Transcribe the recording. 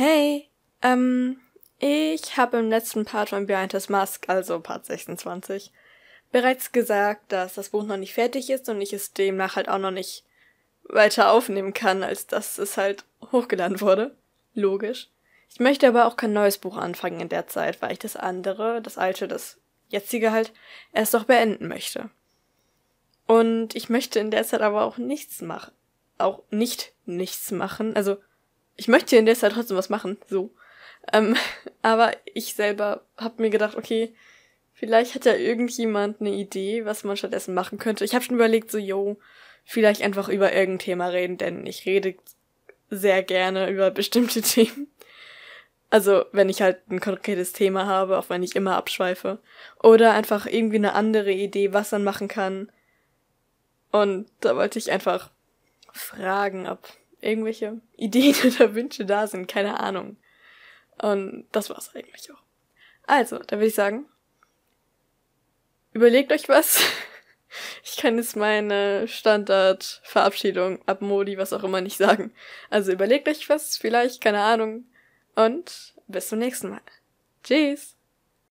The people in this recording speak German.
Hey, ähm, ich habe im letzten Part von Behind the Mask, also Part 26, bereits gesagt, dass das Buch noch nicht fertig ist und ich es demnach halt auch noch nicht weiter aufnehmen kann, als dass es halt hochgeladen wurde. Logisch. Ich möchte aber auch kein neues Buch anfangen in der Zeit, weil ich das andere, das alte, das jetzige halt, erst noch beenden möchte. Und ich möchte in der Zeit aber auch nichts machen. Auch nicht nichts machen. Also ich möchte in der Zeit trotzdem was machen, so. Ähm, aber ich selber habe mir gedacht, okay, vielleicht hat ja irgendjemand eine Idee, was man stattdessen machen könnte. Ich habe schon überlegt, so, yo, vielleicht einfach über irgendein Thema reden, denn ich rede sehr gerne über bestimmte Themen. Also, wenn ich halt ein konkretes Thema habe, auch wenn ich immer abschweife. Oder einfach irgendwie eine andere Idee, was man machen kann. Und da wollte ich einfach fragen, ob irgendwelche Ideen oder Wünsche da sind, keine Ahnung. Und das war's eigentlich auch. Also, da würde ich sagen, überlegt euch was. Ich kann jetzt meine Standardverabschiedung ab Modi, was auch immer nicht sagen. Also überlegt euch was, vielleicht, keine Ahnung. Und bis zum nächsten Mal. Tschüss!